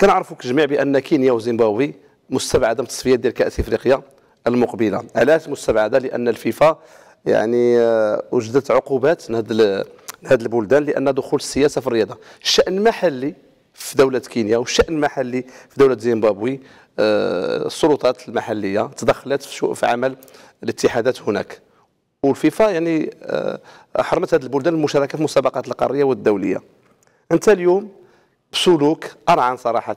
كنعرفوا الجميع بان كينيا وزيمبابوي مستبعده من التصفيات ديال كاس افريقيا المقبله علاش مستبعده لان الفيفا يعني وجدت آه، عقوبات لهذ هذه البلدان لان دخول السياسه في الرياضه الشان المحلي في دوله كينيا والشان المحلي في دوله زيمبابوي آه، السلطات المحليه تدخلت في عمل الاتحادات هناك والفيفا يعني آه، حرمت هذه البلدان المشاركه في المسابقات القاريه والدوليه انت اليوم بسلوك ارعن صراحه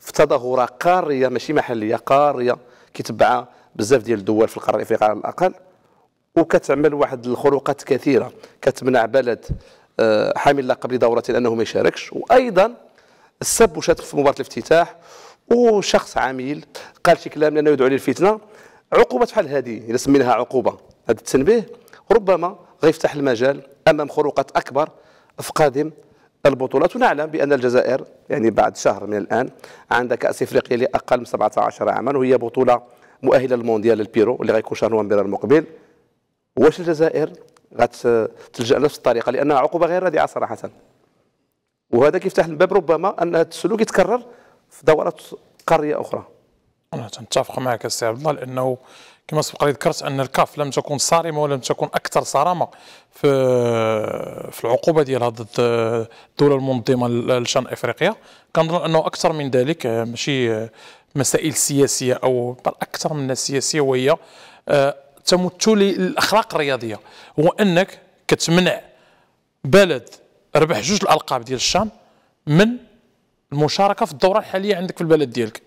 في تظاهره قاريه ماشي محليه قاريه كيتبعها بزاف ديال الدول في القاره الافريقيه على الاقل وكتعمل واحد الخروقات كثيره كتمنع بلد آه، حامل لقب لدوره انه ما يشاركش وايضا السب وشتم في مباراه الافتتاح وشخص عميل قال شي كلام لانه يدعو للفتنه عقوبه بحال هذه اذا سميناها عقوبه هذا التنبيه ربما غيفتح المجال امام خروقات اكبر في قادم البطولات ونعلم بأن الجزائر يعني بعد شهر من الآن عندها كأس إفريقيا لأقل من 17 عاما وهي بطولة مؤهلة للمونديال البيرو اللي غيكون شهر نوفمبر المقبل واش الجزائر غتلجأ نفس الطريقة لأنها عقوبة غير رادعة صراحة وهذا كيفتح الباب ربما أن هذا السلوك يتكرر في دورات قارية أخرى انا تنتفق معك السي عبد الله لانه كما سبق لي ذكرت ان الكاف لم تكن صارمه ولم تكن اكثر صرامه في في العقوبه ديالها ضد الدوله المنظمه لشان افريقيا كنظن انه اكثر من ذلك ماشي مسائل سياسيه او بل اكثر من سياسيه وهي تمثل للاخلاق الرياضيه هو انك كتمنع بلد ربح جوج الالقاب ديال الشان من المشاركه في الدوره الحاليه عندك في البلد ديالك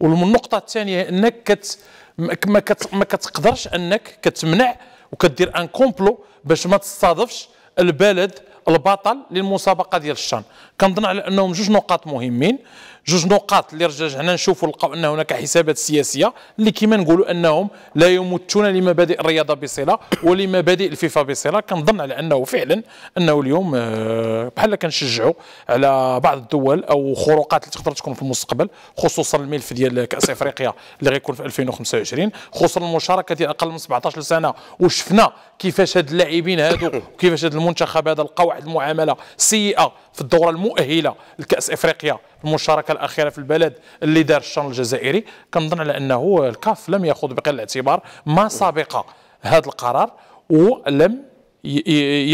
والنقطه الثانيه انك كت ما, كت ما كتقدرش انك كتمنع وكدير ان كومبلو باش ما تستضفش البلد البطل للمسابقه ديال الشان كنظن على انهم جوج نقاط مهمين جوج نقاط اللي رجع هنا نشوفوا لقاو ان هناك حسابات سياسيه اللي كما نقولوا انهم لا يمتون لمبادئ الرياضه بصله ولمبادئ الفيفا بصله كنظن على انه فعلا انه اليوم آه، بحال كنشجعوا على بعض الدول او خروقات اللي تقدر تكون في المستقبل خصوصا الملف ديال كاس افريقيا اللي غيكون في 2025 خصوصا المشاركه ديال اقل من 17 سنه وشفنا كيفاش هاد اللاعبين هادو وكيفاش هاد المنتخب هذا لقاو واحد المعامله سيئه في الدوره المؤهله لكاس افريقيا المشاركه الاخيره في البلد اللي دار الشان الجزائري كنظن على انه الكاف لم ياخذ بقلب الاعتبار ما سابق هذا القرار ولم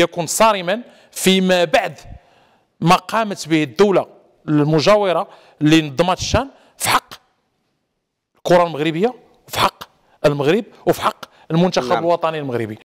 يكن صارما فيما بعد ما قامت به الدوله المجاوره اللي نظمت الشان في حق الكره المغربيه وفي حق المغرب وفي حق المنتخب نعم. الوطني المغربي